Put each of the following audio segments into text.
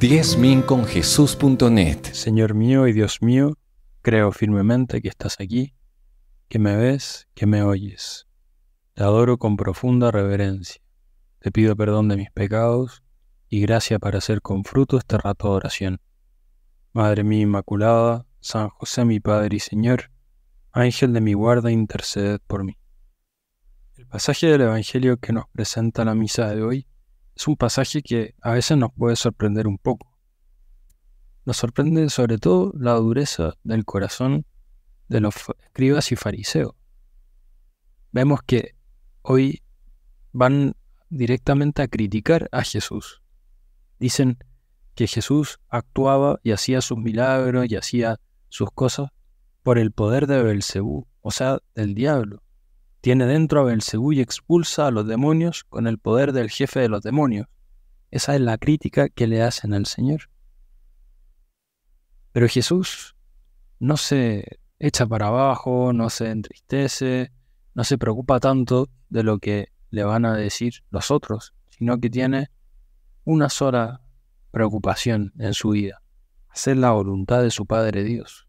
10minconjesus.net Señor mío y Dios mío, creo firmemente que estás aquí, que me ves, que me oyes. Te adoro con profunda reverencia. Te pido perdón de mis pecados y gracia para hacer con fruto este rato de oración. Madre mía Inmaculada, San José mi Padre y Señor, Ángel de mi guarda, interceded por mí. El pasaje del Evangelio que nos presenta la misa de hoy es un pasaje que a veces nos puede sorprender un poco. Nos sorprende sobre todo la dureza del corazón de los escribas y fariseos. Vemos que hoy van directamente a criticar a Jesús. Dicen que Jesús actuaba y hacía sus milagros y hacía sus cosas por el poder de Belcebú, o sea, del diablo. Tiene dentro a Belcebú y expulsa a los demonios con el poder del jefe de los demonios. Esa es la crítica que le hacen al Señor. Pero Jesús no se echa para abajo, no se entristece, no se preocupa tanto de lo que le van a decir los otros, sino que tiene una sola preocupación en su vida, hacer la voluntad de su Padre Dios.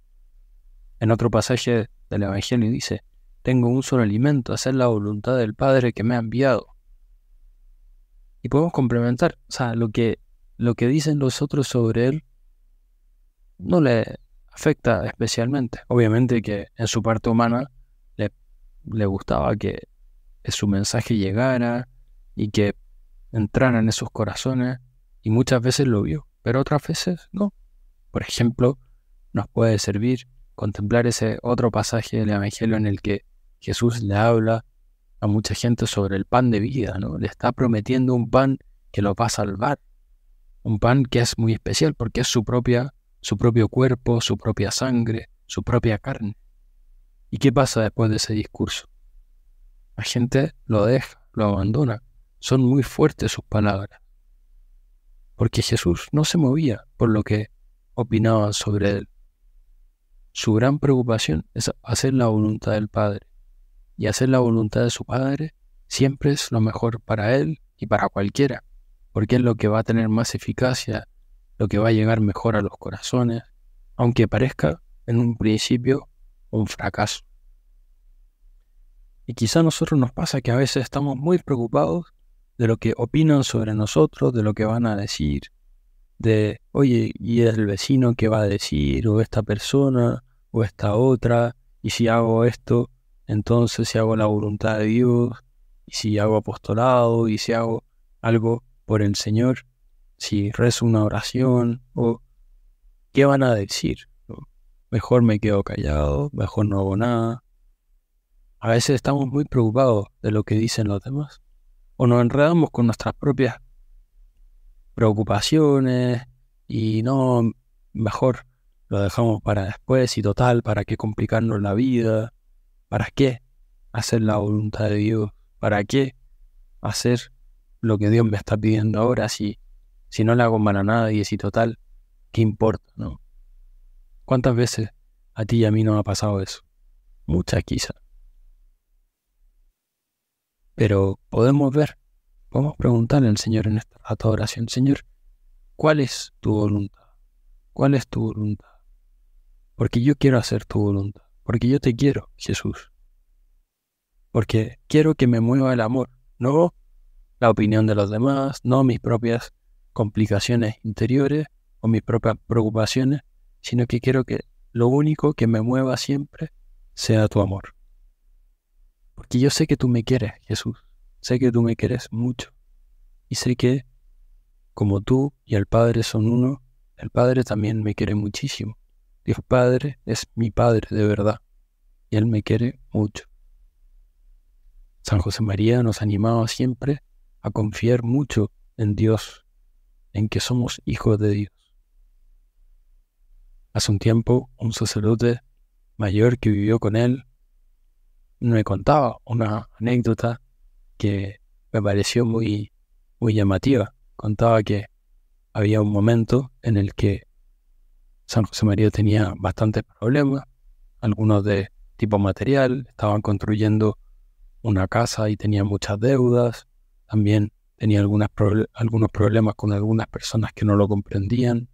En otro pasaje del Evangelio dice, tengo un solo alimento, hacer la voluntad del Padre que me ha enviado. Y podemos complementar, o sea, lo que, lo que dicen los otros sobre él no le afecta especialmente. Obviamente que en su parte humana le, le gustaba que su mensaje llegara y que entrara en esos corazones y muchas veces lo vio, pero otras veces no. Por ejemplo, nos puede servir contemplar ese otro pasaje del Evangelio en el que Jesús le habla a mucha gente sobre el pan de vida, ¿no? Le está prometiendo un pan que lo va a salvar, un pan que es muy especial porque es su propia, su propio cuerpo, su propia sangre, su propia carne. ¿Y qué pasa después de ese discurso? La gente lo deja, lo abandona. Son muy fuertes sus palabras. Porque Jesús no se movía por lo que opinaban sobre él. Su gran preocupación es hacer la voluntad del Padre y hacer la voluntad de su Padre siempre es lo mejor para él y para cualquiera, porque es lo que va a tener más eficacia, lo que va a llegar mejor a los corazones, aunque parezca en un principio un fracaso. Y quizá a nosotros nos pasa que a veces estamos muy preocupados de lo que opinan sobre nosotros, de lo que van a decir, de, oye, ¿y el vecino qué va a decir? ¿O esta persona? ¿O esta otra? ¿Y si hago esto? Entonces si hago la voluntad de Dios, y si hago apostolado, y si hago algo por el Señor, si rezo una oración, o qué van a decir. Mejor me quedo callado, mejor no hago nada. A veces estamos muy preocupados de lo que dicen los demás, o nos enredamos con nuestras propias preocupaciones y no, mejor lo dejamos para después y total, para qué complicarnos la vida. ¿Para qué hacer la voluntad de Dios? ¿Para qué hacer lo que Dios me está pidiendo ahora si, si no le hago a nada y si total, ¿qué importa? No? ¿Cuántas veces a ti y a mí nos ha pasado eso? Muchas quizás. Pero podemos ver, podemos preguntarle al Señor en esta adoración. oración, Señor, ¿cuál es tu voluntad? ¿Cuál es tu voluntad? Porque yo quiero hacer tu voluntad porque yo te quiero, Jesús. Porque quiero que me mueva el amor, no la opinión de los demás, no mis propias complicaciones interiores o mis propias preocupaciones, sino que quiero que lo único que me mueva siempre sea tu amor. Porque yo sé que tú me quieres, Jesús. Sé que tú me quieres mucho. Y sé que, como tú y el Padre son uno, el Padre también me quiere muchísimo. Dios Padre es mi Padre de verdad y Él me quiere mucho. San José María nos animaba siempre a confiar mucho en Dios, en que somos hijos de Dios. Hace un tiempo, un sacerdote mayor que vivió con él me contaba una anécdota que me pareció muy, muy llamativa. Contaba que había un momento en el que San José María tenía bastantes problemas, algunos de tipo material, estaban construyendo una casa y tenía muchas deudas, también tenía algunas algunos problemas con algunas personas que no lo comprendían,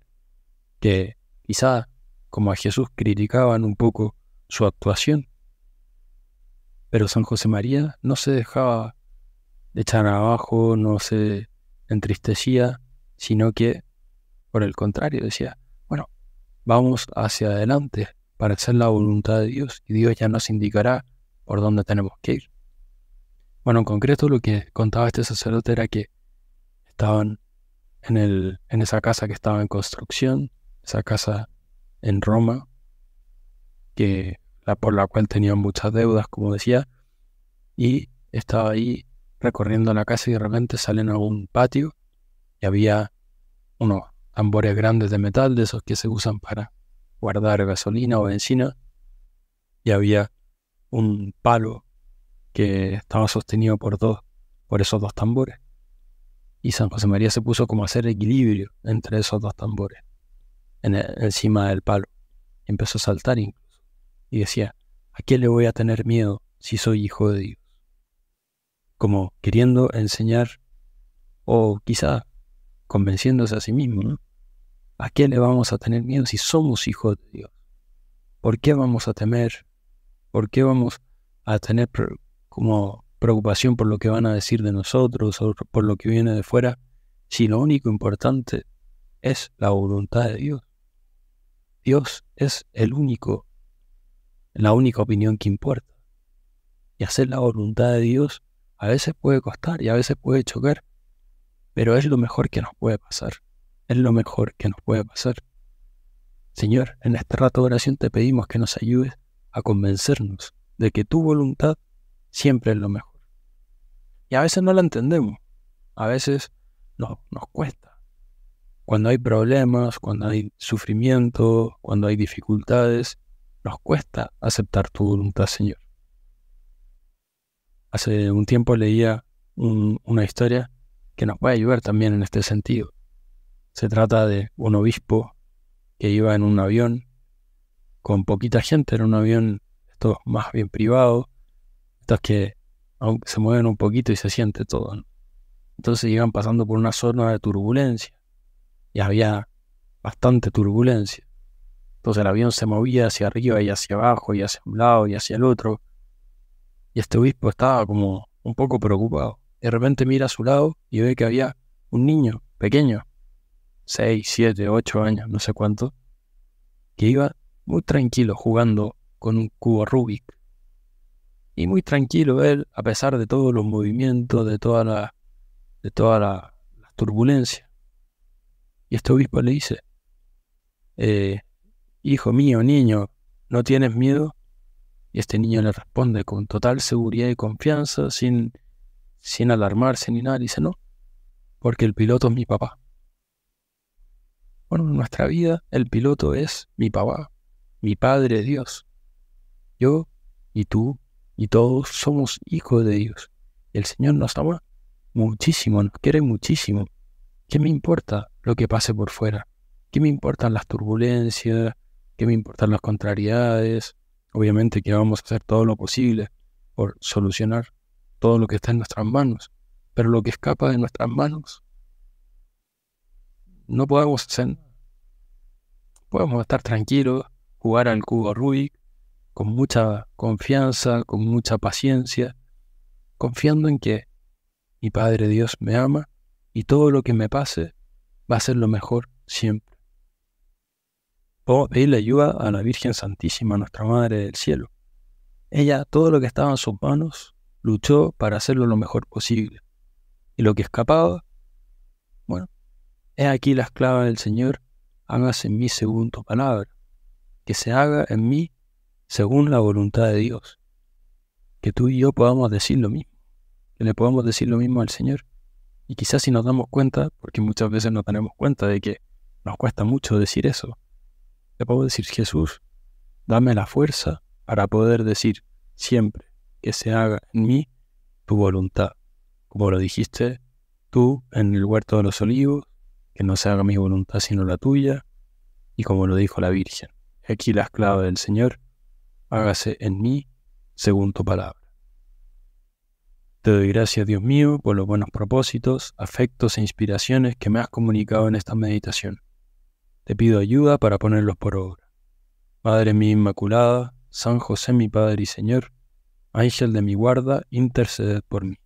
que quizá como a Jesús criticaban un poco su actuación. Pero San José María no se dejaba echar abajo, no se entristecía, sino que, por el contrario, decía, bueno, vamos hacia adelante, para hacer la voluntad de Dios y Dios ya nos indicará por dónde tenemos que ir. Bueno, en concreto lo que contaba este sacerdote era que estaban en, el, en esa casa que estaba en construcción, esa casa en Roma, que, la, por la cual tenían muchas deudas, como decía, y estaba ahí recorriendo la casa y de repente salen a un patio y había unos tambores grandes de metal, de esos que se usan para guardar gasolina o benzina y había un palo que estaba sostenido por dos, por esos dos tambores. Y San José María se puso como a hacer equilibrio entre esos dos tambores, en e, encima del palo. empezó a saltar incluso. Y decía, ¿a qué le voy a tener miedo si soy hijo de Dios? Como queriendo enseñar, o quizá convenciéndose a sí mismo, ¿no? ¿A qué le vamos a tener miedo si somos hijos de Dios? ¿Por qué vamos a temer? ¿Por qué vamos a tener como preocupación por lo que van a decir de nosotros o por lo que viene de fuera si lo único importante es la voluntad de Dios? Dios es el único, la única opinión que importa. Y hacer la voluntad de Dios a veces puede costar y a veces puede chocar, pero es lo mejor que nos puede pasar es lo mejor que nos puede pasar. Señor, en este rato de oración te pedimos que nos ayudes a convencernos de que tu voluntad siempre es lo mejor. Y a veces no la entendemos, a veces no, nos cuesta. Cuando hay problemas, cuando hay sufrimiento, cuando hay dificultades, nos cuesta aceptar tu voluntad, Señor. Hace un tiempo leía una historia que nos puede ayudar también en este sentido. Se trata de un obispo que iba en un avión con poquita gente, era un avión esto más bien privado, estos que se mueven un poquito y se siente todo. Entonces iban pasando por una zona de turbulencia y había bastante turbulencia. Entonces el avión se movía hacia arriba y hacia abajo y hacia un lado y hacia el otro. Y este obispo estaba como un poco preocupado. De repente mira a su lado y ve que había un niño pequeño 6, 7, 8 años, no sé cuánto, que iba muy tranquilo jugando con un cubo Rubik. Y muy tranquilo él, a pesar de todos los movimientos, de toda la, de turbulencia. Y este obispo le dice, eh, hijo mío, niño, ¿no tienes miedo? Y este niño le responde con total seguridad y confianza, sin, sin alarmarse ni nada. Dice, no, porque el piloto es mi papá. Bueno, en nuestra vida el piloto es mi papá, mi padre Dios. Yo y tú y todos somos hijos de Dios. El Señor nos ama muchísimo, nos quiere muchísimo. ¿Qué me importa lo que pase por fuera? ¿Qué me importan las turbulencias? ¿Qué me importan las contrariedades? Obviamente que vamos a hacer todo lo posible por solucionar todo lo que está en nuestras manos, pero lo que escapa de nuestras manos no podemos hacer podemos estar tranquilos, jugar al cubo Rubik con mucha confianza, con mucha paciencia, confiando en que mi Padre Dios me ama y todo lo que me pase va a ser lo mejor siempre. Podemos pedirle ayuda a la Virgen Santísima, nuestra Madre del Cielo. Ella, todo lo que estaba en sus manos, luchó para hacerlo lo mejor posible. Y lo que escapaba, bueno, es aquí la esclava del Señor hágase en mí según tu palabra, que se haga en mí según la voluntad de Dios. Que tú y yo podamos decir lo mismo, que le podamos decir lo mismo al Señor. Y quizás si nos damos cuenta, porque muchas veces nos tenemos cuenta de que nos cuesta mucho decir eso, le podemos decir, Jesús, dame la fuerza para poder decir siempre que se haga en mí tu voluntad, como lo dijiste tú en el huerto de los olivos, que no se haga mi voluntad sino la tuya, y como lo dijo la Virgen, aquí la esclava del Señor, hágase en mí según tu palabra. Te doy gracias, Dios mío, por los buenos propósitos, afectos e inspiraciones que me has comunicado en esta meditación. Te pido ayuda para ponerlos por obra. Madre mía Inmaculada, San José mi Padre y Señor, Ángel de mi guarda, interceded por mí.